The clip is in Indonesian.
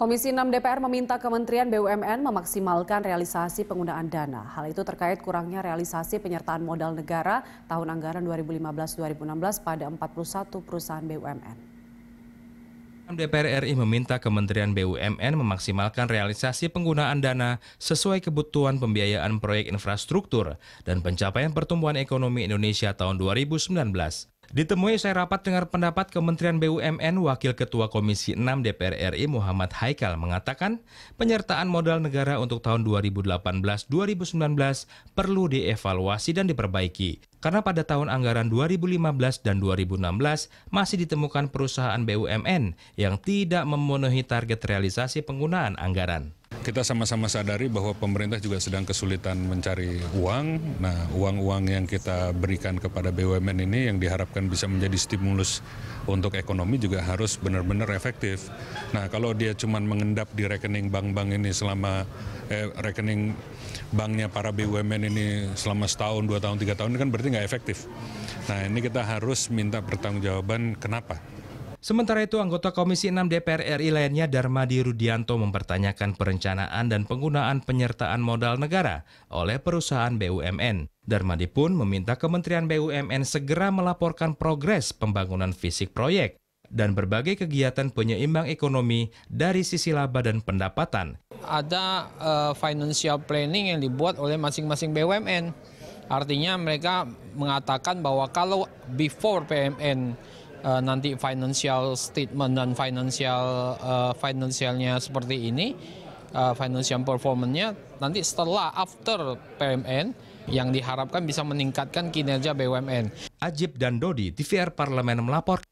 Komisi 6 DPR meminta Kementerian BUMN memaksimalkan realisasi penggunaan dana. Hal itu terkait kurangnya realisasi penyertaan modal negara tahun anggaran 2015-2016 pada 41 perusahaan BUMN. DPR RI meminta Kementerian BUMN memaksimalkan realisasi penggunaan dana sesuai kebutuhan pembiayaan proyek infrastruktur dan pencapaian pertumbuhan ekonomi Indonesia tahun 2019. Ditemui saya rapat dengar pendapat Kementerian BUMN, Wakil Ketua Komisi 6 DPR RI Muhammad Haikal mengatakan, penyertaan modal negara untuk tahun 2018-2019 perlu dievaluasi dan diperbaiki. Karena pada tahun anggaran 2015 dan 2016 masih ditemukan perusahaan BUMN yang tidak memenuhi target realisasi penggunaan anggaran kita sama-sama sadari bahwa pemerintah juga sedang kesulitan mencari uang. Nah, uang-uang yang kita berikan kepada BUMN ini yang diharapkan bisa menjadi stimulus untuk ekonomi juga harus benar-benar efektif. Nah, kalau dia cuma mengendap di rekening bank-bank ini selama eh, rekening banknya para BUMN ini selama setahun, dua tahun, tiga tahun ini kan berarti nggak efektif. Nah, ini kita harus minta pertanggungjawaban kenapa Sementara itu, anggota Komisi 6 DPR RI lainnya Darmadi Rudianto mempertanyakan perencanaan dan penggunaan penyertaan modal negara oleh perusahaan BUMN. Darmadi pun meminta Kementerian BUMN segera melaporkan progres pembangunan fisik proyek dan berbagai kegiatan penyeimbang ekonomi dari sisi laba dan pendapatan. Ada uh, financial planning yang dibuat oleh masing-masing BUMN. Artinya mereka mengatakan bahwa kalau before PMN uh, nanti financial statement dan financial uh, financialnya seperti ini, uh, financial performance-nya nanti setelah after PMN yang diharapkan bisa meningkatkan kinerja BUMN. Ajib dan Dodi, TVR Parlemen melapor.